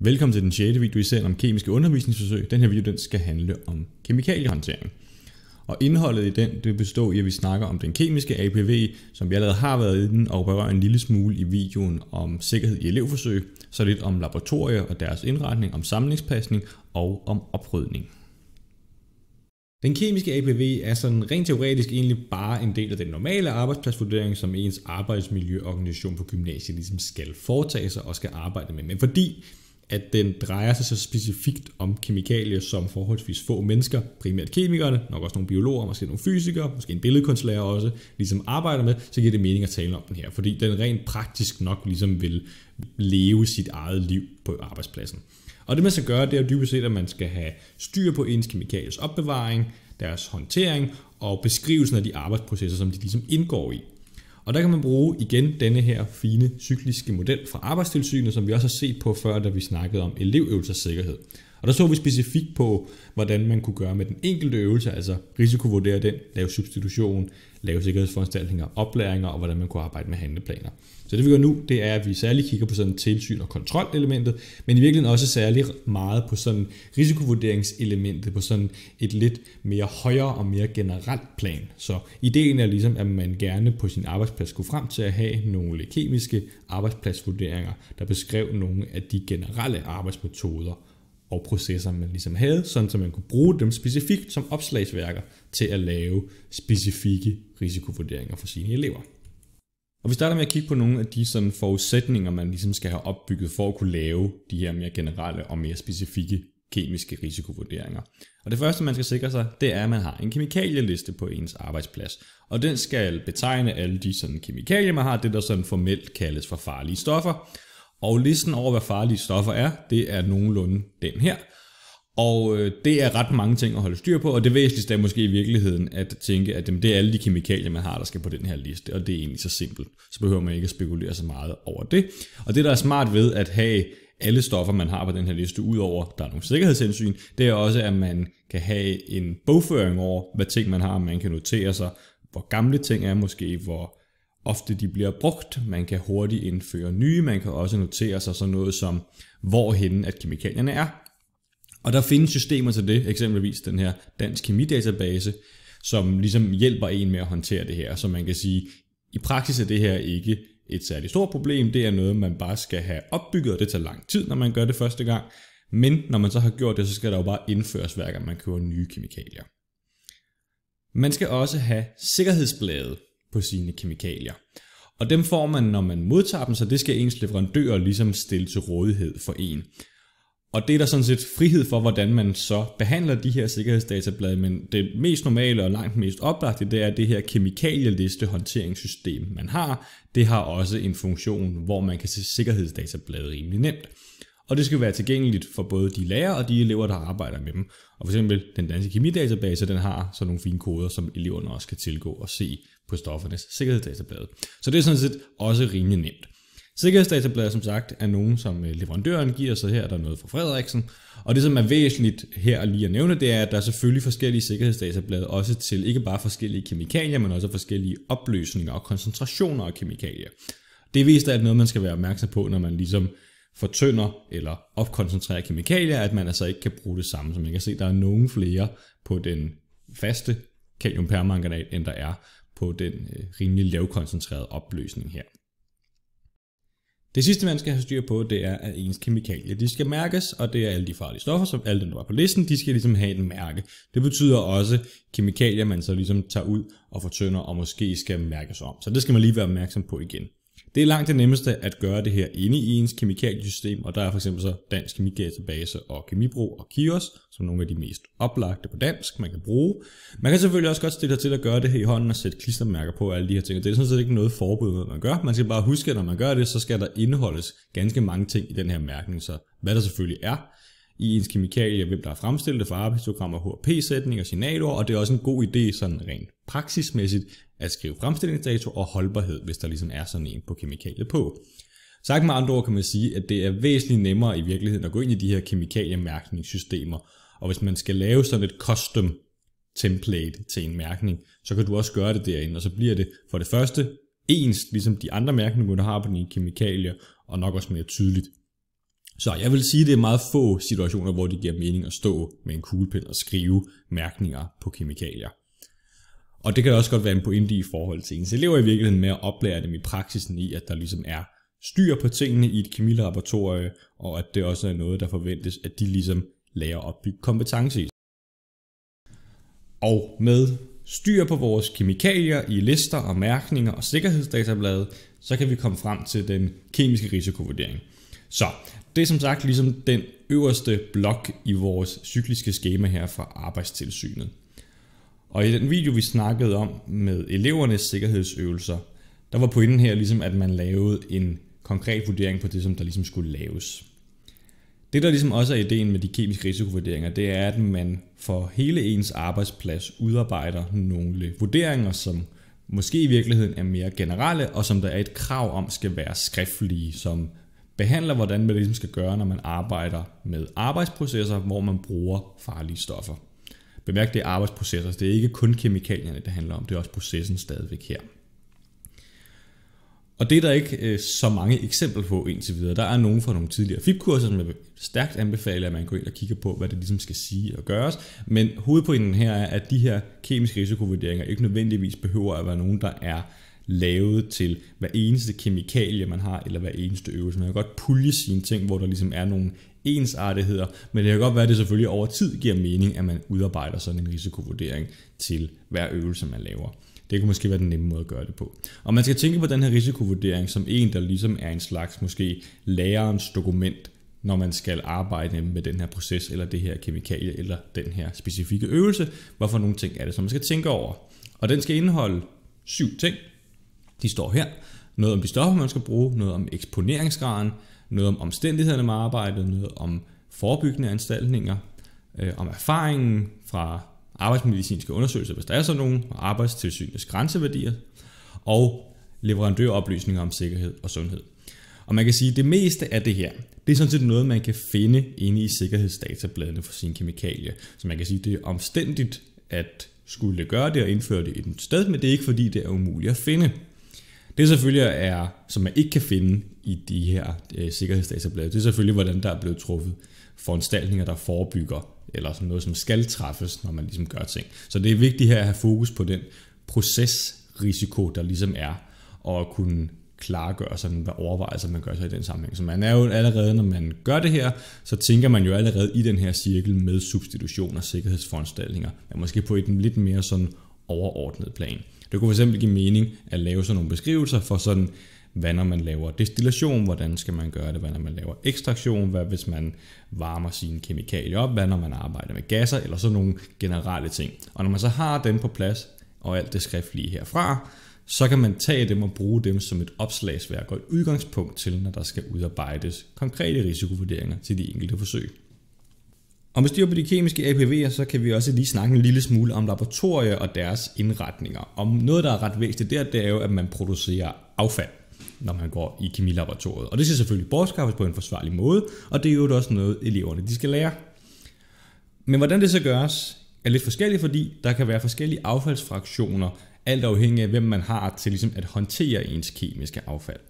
Velkommen til den 6. video i serien om kemiske undervisningsforsøg. Den her video den skal handle om kemikaliehåndtering. Og indholdet i den det består i, at vi snakker om den kemiske APV, som vi allerede har været i den, og berører en lille smule i videoen om sikkerhed i elevforsøg, så lidt om laboratorier og deres indretning, om samlingspasning og om oprydning. Den kemiske APV er sådan rent teoretisk egentlig bare en del af den normale arbejdspladsvurdering, som ens arbejdsmiljøorganisation på gymnasiet ligesom skal foretage sig og skal arbejde med. Men fordi at den drejer sig så specifikt om kemikalier, som forholdsvis få mennesker, primært kemikerne, nok også nogle biologer, måske nogle fysikere, måske en billedkunstlærer også, ligesom arbejder med, så giver det mening at tale om den her, fordi den rent praktisk nok ligesom vil leve sit eget liv på arbejdspladsen. Og det man skal gøre, det er dybest set, at man skal have styr på ens kemikaliers opbevaring, deres håndtering og beskrivelsen af de arbejdsprocesser, som de ligesom indgår i. Og der kan man bruge igen denne her fine cykliske model fra arbejdstilsynet, som vi også har set på før, da vi snakkede om elevøvelserssikkerhed. sikkerhed. Og der så vi specifikt på, hvordan man kunne gøre med den enkelte øvelse, altså risikovurdere den, lave substitution, lave sikkerhedsforanstaltninger, oplæringer og hvordan man kunne arbejde med handleplaner. Så det vi gør nu, det er, at vi særligt kigger på sådan tilsyn- og kontrolelementet, men i virkeligheden også særligt meget på sådan risikovurderingselementet på sådan et lidt mere højere og mere generelt plan. Så ideen er ligesom, at man gerne på sin arbejdsplads skulle frem til at have nogle kemiske arbejdspladsvurderinger, der beskrev nogle af de generelle arbejdsmetoder, og processer, man ligesom havde, sådan så man kunne bruge dem specifikt som opslagsværker til at lave specifikke risikovurderinger for sine elever. Og vi starter med at kigge på nogle af de sådan forudsætninger, man ligesom skal have opbygget for at kunne lave de her mere generelle og mere specifikke kemiske risikovurderinger. Og det første, man skal sikre sig, det er, at man har en kemikalieliste på ens arbejdsplads. Og den skal betegne alle de sådan kemikalier, man har, det der sådan formelt kaldes for farlige stoffer. Og listen over, hvad farlige stoffer er, det er nogenlunde den her. Og øh, det er ret mange ting at holde styr på, og det væsentligste er måske i virkeligheden at tænke, at det er alle de kemikalier, man har, der skal på den her liste, og det er egentlig så simpelt. Så behøver man ikke at spekulere så meget over det. Og det, der er smart ved at have alle stoffer, man har på den her liste, udover der er nogle sikkerhedshensyn, det er også, at man kan have en bogføring over, hvad ting man har, man kan notere sig, hvor gamle ting er måske, hvor ofte de bliver brugt. Man kan hurtigt indføre nye. Man kan også notere sig sådan noget som, hvorhen at kemikalierne er. Og der findes systemer til det, eksempelvis den her Dansk Kemidatabase, som ligesom hjælper en med at håndtere det her. Så man kan sige, i praksis er det her ikke et særligt stort problem. Det er noget, man bare skal have opbygget, og det tager lang tid, når man gør det første gang. Men når man så har gjort det, så skal der jo bare indføres hver gang, man køber nye kemikalier. Man skal også have sikkerhedsblade på sine kemikalier. Og dem får man, når man modtager dem, så det skal ens leverandører ligesom stille til rådighed for en. Og det er der sådan set frihed for, hvordan man så behandler de her sikkerhedsdatablade, men det mest normale og langt mest oplagte, det er det her kemikalieliste håndteringssystem, man har. Det har også en funktion, hvor man kan se sikkerhedsdatablade rimelig nemt. Og det skal være tilgængeligt for både de lærere og de elever, der arbejder med dem. Og for eksempel den danske kemidatabase, den har så nogle fine koder, som eleverne også kan tilgå og se, på stoffernes sikkerhedsdatablad. Så det er sådan set også rimelig nemt. Sikkerhedsdatablader, som sagt, er nogen, som øh, leverandøren giver, så her er der noget fra Frederiksen. Og det, som er væsentligt her lige at nævne, det er, at der er selvfølgelig forskellige sikkerhedsdatablade, også til ikke bare forskellige kemikalier, men også forskellige opløsninger og koncentrationer af kemikalier. Det er vist alt noget, man skal være opmærksom på, når man ligesom fortønder eller opkoncentrerer kemikalier, at man altså ikke kan bruge det samme. Som man kan se, der er nogen flere på den faste kaliumpermanganat, end der er på den øh, rimelig lavkoncentrerede opløsning her. Det sidste, man skal have styr på, det er, at ens kemikalier de skal mærkes, og det er alle de farlige stoffer, som alle dem, der var på listen, de skal ligesom have et mærke. Det betyder også kemikalier, man så ligesom tager ud og fortønder og måske skal mærkes om. Så det skal man lige være opmærksom på igen. Det er langt det nemmeste at gøre det her inde i ens kemikaliesystem, og der er for eksempel så Dansk Kemikatabase og Kemibro og Kios, som nogle af de mest oplagte på dansk, man kan bruge. Man kan selvfølgelig også godt stille sig til at gøre det her i hånden og sætte klistermærker på og alle de her ting, og det er sådan set ikke noget forbud med, man gør. Man skal bare huske, at når man gør det, så skal der indeholdes ganske mange ting i den her mærkning, så hvad der selvfølgelig er, i ens kemikalie, hvem der har fremstillet det for arbejdsprogrammer, HRP-sætning og signalord, og det er også en god idé sådan rent praksismæssigt at skrive fremstillingsdato og holdbarhed, hvis der ligesom er sådan en på kemikaliet på. Sagt med andre ord kan man sige, at det er væsentligt nemmere i virkeligheden at gå ind i de her kemikaliemærkningssystemer, og hvis man skal lave sådan et custom template til en mærkning, så kan du også gøre det derinde, og så bliver det for det første ens, ligesom de andre mærkninger, du har på dine kemikalier, og nok også mere tydeligt. Så jeg vil sige, at det er meget få situationer, hvor det giver mening at stå med en kuglepen og skrive mærkninger på kemikalier. Og det kan også godt være en pointe i forhold til ens elever i virkeligheden med at oplære dem i praksisen i, at der ligesom er styr på tingene i et kemilaboratorie, og at det også er noget, der forventes, at de ligesom lærer at opbygge kompetence i. Og med styr på vores kemikalier i lister og mærkninger og sikkerhedsdatablade, så kan vi komme frem til den kemiske risikovurdering. Så det er som sagt ligesom den øverste blok i vores cykliske schema her fra Arbejdstilsynet. Og i den video, vi snakkede om med elevernes sikkerhedsøvelser, der var pointen her ligesom, at man lavede en konkret vurdering på det, som der ligesom skulle laves. Det, der ligesom også er ideen med de kemiske risikovurderinger, det er, at man for hele ens arbejdsplads udarbejder nogle vurderinger, som måske i virkeligheden er mere generelle, og som der er et krav om skal være skriftlige, som behandler, hvordan man ligesom skal gøre, når man arbejder med arbejdsprocesser, hvor man bruger farlige stoffer. Bemærk, det er arbejdsprocesser, det er ikke kun kemikalierne, det handler om, det er også processen stadigvæk her. Og det er der ikke øh, så mange eksempler på indtil videre. Der er nogen fra nogle tidligere FIP-kurser, som jeg stærkt anbefaler, at man går ind og kigger på, hvad det ligesom skal sige og gøres. Men hovedpointen her er, at de her kemiske risikovurderinger ikke nødvendigvis behøver at være nogen, der er lavet til hver eneste kemikalie, man har, eller hver eneste øvelse. Man kan godt pulje sine ting, hvor der ligesom er nogle ensartigheder, men det kan godt være, at det selvfølgelig over tid giver mening, at man udarbejder sådan en risikovurdering til hver øvelse, man laver. Det kunne måske være den nemme måde at gøre det på. Og man skal tænke på den her risikovurdering som en, der ligesom er en slags måske lærerens dokument, når man skal arbejde med den her proces, eller det her kemikalie, eller den her specifikke øvelse. Hvorfor nogle ting er det, som man skal tænke over? Og den skal indeholde syv ting, de står her. Noget om de stoffer, man skal bruge, noget om eksponeringsgraden, noget om omstændighederne med arbejdet, noget om forebyggende anstaltninger, øh, om erfaringen fra arbejdsmedicinske undersøgelser, hvis der er sådan nogen, og arbejdstilsynets grænseværdier, og leverandøroplysninger om sikkerhed og sundhed. Og man kan sige, at det meste af det her, det er sådan set noget, man kan finde inde i sikkerhedsdatabladene for sine kemikalier. Så man kan sige, at det er omstændigt at skulle gøre det og indføre det et sted, men det er ikke fordi, det er umuligt at finde. Det selvfølgelig er, som man ikke kan finde i de her øh, sikkerhedsdatablader, det er selvfølgelig, hvordan der er blevet truffet foranstaltninger, der forebygger, eller sådan noget, som skal træffes, når man ligesom gør ting. Så det er vigtigt her at have fokus på den procesrisiko, der ligesom er, og at kunne klargøre sådan, hvad overvejelser man gør sig i den sammenhæng. Så man er jo allerede, når man gør det her, så tænker man jo allerede i den her cirkel med substitution og sikkerhedsforanstaltninger, men måske på et lidt mere sådan overordnet plan. Det kunne fx give mening at lave sådan nogle beskrivelser for sådan, hvad når man laver destillation, hvordan skal man gøre det, hvad når man laver ekstraktion, hvad hvis man varmer sine kemikalier op, hvad når man arbejder med gasser, eller sådan nogle generelle ting. Og når man så har dem på plads, og alt det skriftlige herfra, så kan man tage dem og bruge dem som et opslagsværk og et udgangspunkt til, når der skal udarbejdes konkrete risikovurderinger til de enkelte forsøg. Og med styr på de kemiske APV'er, så kan vi også lige snakke en lille smule om laboratorier og deres indretninger. Og noget, der er ret væsentligt der, det er jo, at man producerer affald når man går i kemilaboratoriet. Og det skal selvfølgelig bortskaffes på en forsvarlig måde, og det er jo også noget, eleverne de skal lære. Men hvordan det så gøres, er lidt forskelligt, fordi der kan være forskellige affaldsfraktioner, alt afhængig af hvem man har til ligesom at håndtere ens kemiske affald.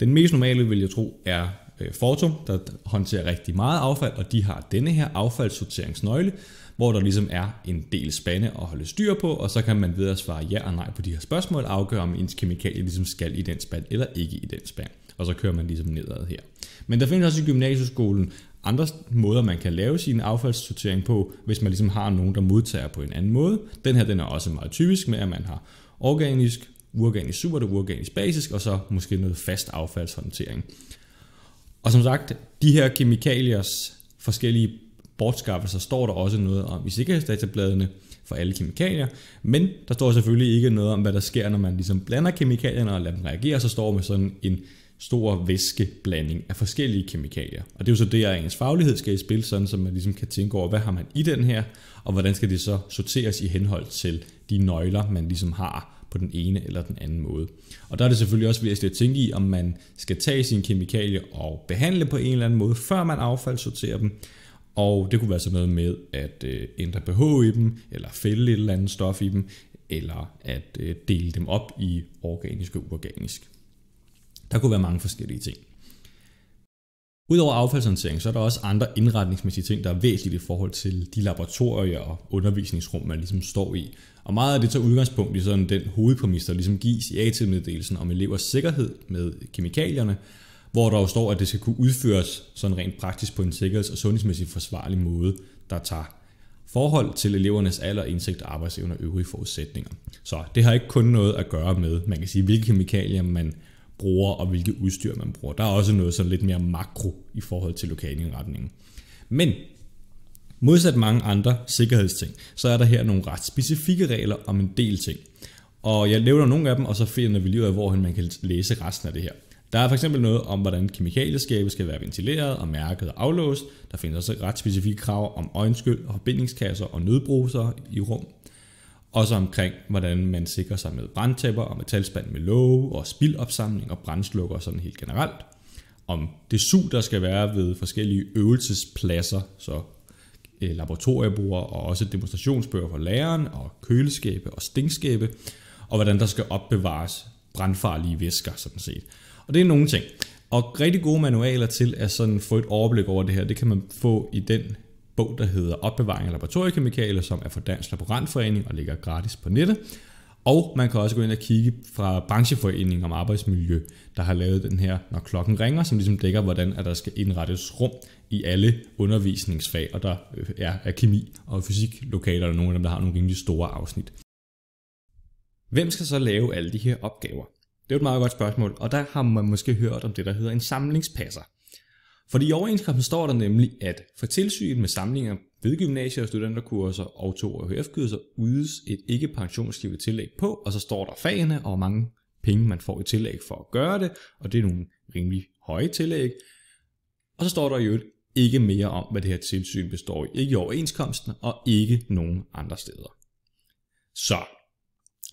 Den mest normale, vil jeg tro, er Øh, Fortum, der håndterer rigtig meget affald, og de har denne her affaldssorteringsnøgle, hvor der ligesom er en del spande at holde styr på, og så kan man ved at svare ja og nej på de her spørgsmål afgøre, om ens kemikalie ligesom skal i den spand eller ikke i den spand. Og så kører man ligesom nedad her. Men der findes også i gymnasieskolen andre måder, man kan lave sin affaldssortering på, hvis man ligesom har nogen, der modtager på en anden måde. Den her den er også meget typisk med, at man har organisk, uorganisk super, det uorganisk basisk, og så måske noget fast affaldshåndtering. Og som sagt, de her kemikaliers forskellige bortskaffelser står der også noget om i sikkerhedsdatabladene for alle kemikalier, men der står selvfølgelig ikke noget om, hvad der sker, når man ligesom blander kemikalierne og lader dem reagere, så står med sådan en stor væskeblanding af forskellige kemikalier. Og det er jo så det, at ens faglighed skal i spil, sådan så man ligesom kan tænke over, hvad har man i den her, og hvordan skal det så sorteres i henhold til de nøgler, man ligesom har på den ene eller den anden måde. Og der er det selvfølgelig også væsentligt at tænke i, om man skal tage sine kemikalier og behandle på en eller anden måde, før man affaldssorterer dem. Og det kunne være sådan noget med at øh, ændre pH i dem, eller fælde et eller andet stof i dem, eller at øh, dele dem op i organisk og uorganisk. Der kunne være mange forskellige ting. Udover affaldshåndtering, så er der også andre indretningsmæssige ting, der er væsentligt i forhold til de laboratorier og undervisningsrum, man ligesom står i. Og meget af det tager udgangspunkt i sådan den hovedpromis, der ligesom gives i AT-meddelelsen om elevers sikkerhed med kemikalierne, hvor der jo står, at det skal kunne udføres sådan rent praktisk på en sikkerheds- og sundhedsmæssigt forsvarlig måde, der tager forhold til elevernes alder, indsigt, arbejdsevne og øvrige forudsætninger. Så det har ikke kun noget at gøre med, man kan sige, hvilke kemikalier man bruger, og hvilket udstyr man bruger. Der er også noget sådan lidt mere makro i forhold til lokalindretningen. Men modsat mange andre sikkerhedsting, så er der her nogle ret specifikke regler om en del ting. Og jeg nævner nogle af dem, og så finder vi lige ud af, hvorhen man kan læse resten af det her. Der er fx noget om, hvordan kemikalieskabet skal være ventileret og mærket og aflåst. Der findes også ret specifikke krav om øjenskyld og forbindingskasser og nødbruser i rum. Også omkring, hvordan man sikrer sig med brandtæpper og metalspand med låge og spildopsamling og brændslukker sådan helt generelt. Om det sug, der skal være ved forskellige øvelsespladser, så øh, laboratoriebord og også demonstrationsbøger for læreren og køleskabe og stinkskabe, og hvordan der skal opbevares brandfarlige væsker sådan set. Og det er nogle ting. Og rigtig gode manualer til at sådan få et overblik over det her, det kan man få i den bog, der hedder Opbevaring af laboratoriekemikalier, som er fra Dansk Laborantforening og ligger gratis på nettet. Og man kan også gå ind og kigge fra Brancheforeningen om Arbejdsmiljø, der har lavet den her Når klokken ringer, som ligesom dækker, hvordan at der skal indrettes rum i alle undervisningsfag, og der øh, er, er kemi og fysik lokaler, og nogle af dem, der har nogle rimelig store afsnit. Hvem skal så lave alle de her opgaver? Det er et meget godt spørgsmål, og der har man måske hørt om det, der hedder en samlingspasser. Fordi i overenskomsten står der nemlig, at for tilsyn med samlinger ved gymnasier og studenterkurser og to hf kurser ydes et ikke pensionsgivet tillæg på, og så står der fagene og hvor mange penge man får i tillæg for at gøre det, og det er nogle rimelig høje tillæg. Og så står der jo ikke mere om, hvad det her tilsyn består i. Ikke i overenskomsten og ikke nogen andre steder. Så,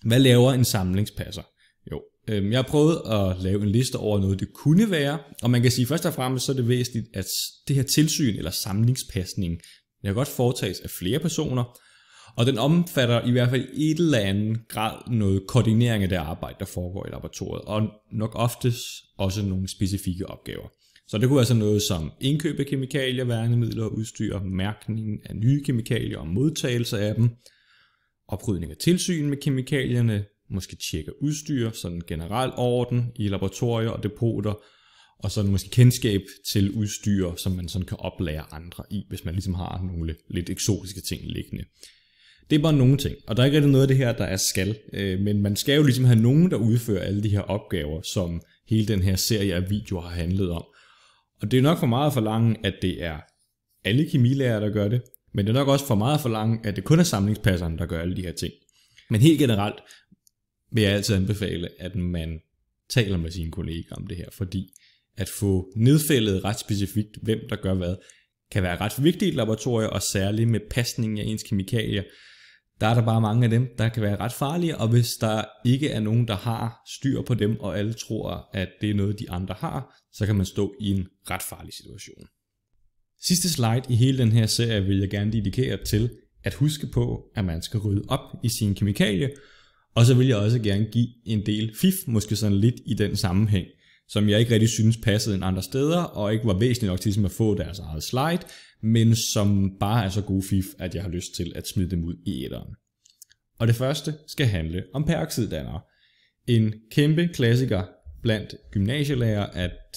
hvad laver en samlingspasser? Jo. Øhm, jeg har prøvet at lave en liste over noget, det kunne være, og man kan sige først og fremmest, så er det væsentligt, at det her tilsyn eller samlingspasning, det kan godt foretages af flere personer, og den omfatter i hvert fald i et eller andet grad noget koordinering af det arbejde, der foregår i laboratoriet, og nok oftest også nogle specifikke opgaver. Så det kunne være sådan noget som indkøb af kemikalier, værnemidler og udstyr, mærkning af nye kemikalier og modtagelse af dem, oprydning af tilsyn med kemikalierne, måske tjekke udstyr, sådan generel orden i laboratorier og depoter, og så måske kendskab til udstyr, som man sådan kan oplære andre i, hvis man ligesom har nogle lidt eksotiske ting liggende. Det er bare nogle ting, og der er ikke rigtig noget af det her, der er skal, øh, men man skal jo ligesom have nogen, der udfører alle de her opgaver, som hele den her serie af videoer har handlet om. Og det er nok for meget for lange, at det er alle kemilærer, der gør det, men det er nok også for meget for lange, at det kun er samlingspasseren, der gør alle de her ting. Men helt generelt, vil jeg altid anbefale, at man taler med sine kolleger om det her, fordi at få nedfældet ret specifikt, hvem der gør hvad, kan være ret vigtigt i et laboratorium, og særligt med pasning af ens kemikalier. Der er der bare mange af dem, der kan være ret farlige, og hvis der ikke er nogen, der har styr på dem, og alle tror, at det er noget, de andre har, så kan man stå i en ret farlig situation. Sidste slide i hele den her serie vil jeg gerne dedikere til at huske på, at man skal rydde op i sine kemikalier, og så vil jeg også gerne give en del fif, måske sådan lidt i den sammenhæng, som jeg ikke rigtig synes passede end andre steder, og ikke var væsentligt nok til ligesom at få deres eget slide, men som bare er så gode fif, at jeg har lyst til at smide dem ud i æderen. Og det første skal handle om peroxiddannere. En kæmpe klassiker blandt gymnasielærer, at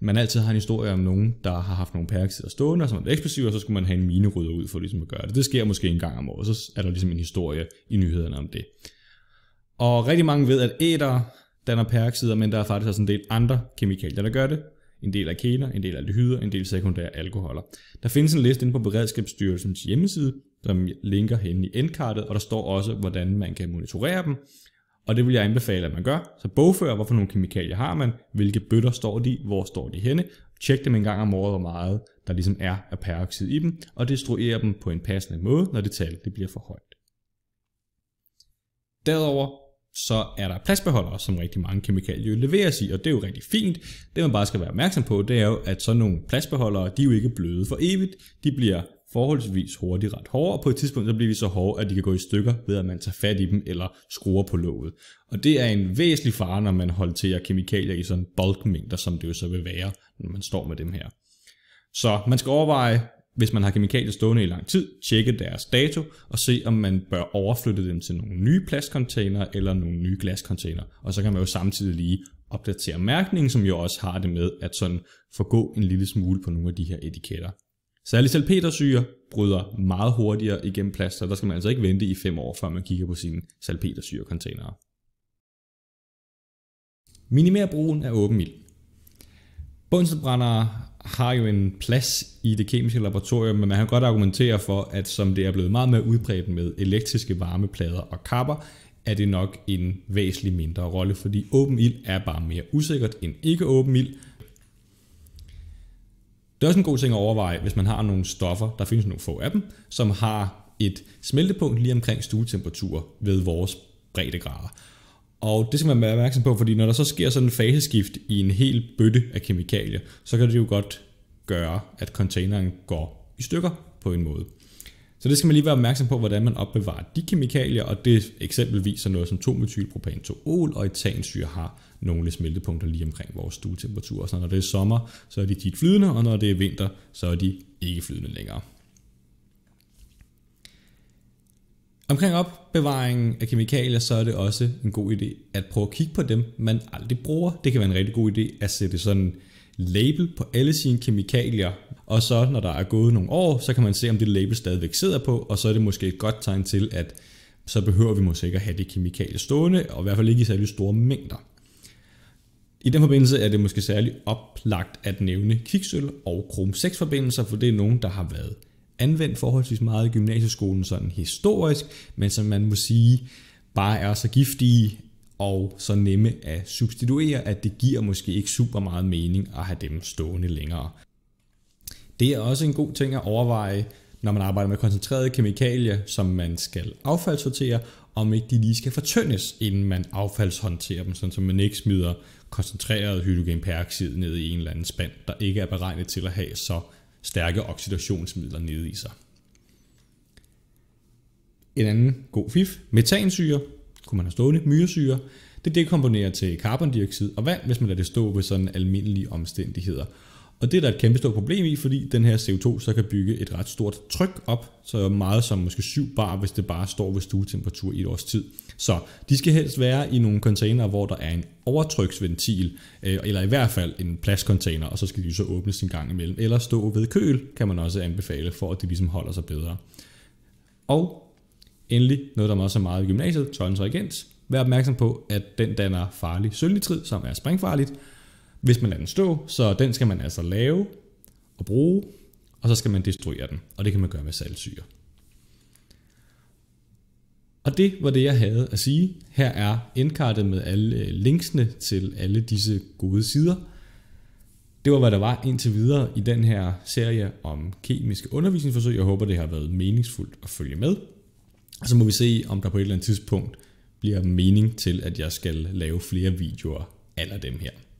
man altid har en historie om nogen, der har haft nogle peroxider stående, og som er eksplosive, og så skulle man have en minerydder ud for ligesom at gøre det. Det sker måske en gang om året, så er der ligesom en historie i nyhederne om det. Og rigtig mange ved, at æder danner peroxider, men der er faktisk også en del andre kemikalier, der gør det. En del af en del aldehyder, en del sekundære alkoholer. Der findes en liste inde på Beredskabsstyrelsens hjemmeside, som linker hen i endkartet, og der står også, hvordan man kan monitorere dem. Og det vil jeg anbefale, at man gør. Så bogfør, hvorfor nogle kemikalier har man, hvilke bøtter står de, hvor står de henne. Tjek dem en gang om året, hvor meget der ligesom er af peroxid i dem, og destruer dem på en passende måde, når det tal det bliver for højt. Derudover så er der plastbeholdere, som rigtig mange kemikalier leveres i, og det er jo rigtig fint. Det man bare skal være opmærksom på, det er jo, at sådan nogle plastbeholdere, de er jo ikke bløde for evigt. De bliver forholdsvis hurtigt ret hårde, og på et tidspunkt så bliver de så hårde, at de kan gå i stykker ved, at man tager fat i dem eller skruer på låget. Og det er en væsentlig fare, når man håndterer kemikalier i sådan bulkmængder, som det jo så vil være, når man står med dem her. Så man skal overveje, hvis man har kemikalier stående i lang tid, tjekke deres dato og se, om man bør overflytte dem til nogle nye plastcontainer eller nogle nye glascontainer. Og så kan man jo samtidig lige opdatere mærkningen, som jo også har det med at sådan forgå en lille smule på nogle af de her etiketter. Særligt salpetersyre bryder meget hurtigere igennem så der skal man altså ikke vente i 5 år, før man kigger på sine salpetersyrecontainere. Minimer brugen af åben ild. Bunsenbrændere har jo en plads i det kemiske laboratorium, men man kan godt argumentere for, at som det er blevet meget mere udbredt med elektriske varmeplader og kapper, er det nok en væsentlig mindre rolle, fordi åben ild er bare mere usikkert end ikke åben ild. Det er også en god ting at overveje, hvis man har nogle stoffer, der findes nogle få af dem, som har et smeltepunkt lige omkring stuetemperatur ved vores breddegrader. Og det skal man være opmærksom på, fordi når der så sker sådan en faseskift i en hel bøtte af kemikalier, så kan det jo godt gøre, at containeren går i stykker på en måde. Så det skal man lige være opmærksom på, hvordan man opbevarer de kemikalier, og det eksempelvis er noget som 2 2 ol og etansyre har nogle smeltepunkter lige omkring vores stuetemperatur. Så når det er sommer, så er de tit flydende, og når det er vinter, så er de ikke flydende længere. Omkring opbevaringen af kemikalier, så er det også en god idé at prøve at kigge på dem, man aldrig bruger. Det kan være en rigtig god idé at sætte sådan label på alle sine kemikalier, og så når der er gået nogle år, så kan man se, om det label stadigvæk sidder på, og så er det måske et godt tegn til, at så behøver vi måske ikke at have det kemikalie stående, og i hvert fald ikke i særlig store mængder. I den forbindelse er det måske særligt oplagt at nævne kviksøl og krom 6 forbindelser, for det er nogen, der har været anvendt forholdsvis meget i gymnasieskolen sådan historisk, men som man må sige bare er så giftige og så nemme at substituere, at det giver måske ikke super meget mening at have dem stående længere. Det er også en god ting at overveje, når man arbejder med koncentrerede kemikalier, som man skal affaldssortere, om ikke de lige skal fortyndes, inden man affaldshåndterer dem, så man ikke smider koncentreret hydrogenperoxid ned i en eller anden spand, der ikke er beregnet til at have så stærke oxidationsmidler nede i sig. En anden god fif, metansyre, kunne man have stående, myresyre, det dekomponerer til carbondioxid og vand, hvis man lader det stå ved sådan almindelige omstændigheder. Og det er der et kæmpe stort problem i, fordi den her CO2 så kan bygge et ret stort tryk op, så meget som måske 7 bar, hvis det bare står ved stuetemperatur i et års tid. Så de skal helst være i nogle container, hvor der er en overtryksventil, øh, eller i hvert fald en plastcontainer, og så skal de så åbnes en gang imellem. Eller stå ved køl, kan man også anbefale, for at de ligesom holder sig bedre. Og endelig noget, der også er meget i gymnasiet, tolvens reagens. Vær opmærksom på, at den danner farlig sølvnitrid, som er springfarligt, hvis man lader den stå, så den skal man altså lave og bruge, og så skal man destruere den, og det kan man gøre med saltsyre. Og det var det, jeg havde at sige. Her er indkartet med alle øh, linksene til alle disse gode sider. Det var, hvad der var indtil videre i den her serie om kemiske undervisningsforsøg. Jeg håber, det har været meningsfuldt at følge med. Og så må vi se, om der på et eller andet tidspunkt bliver mening til, at jeg skal lave flere videoer af dem her.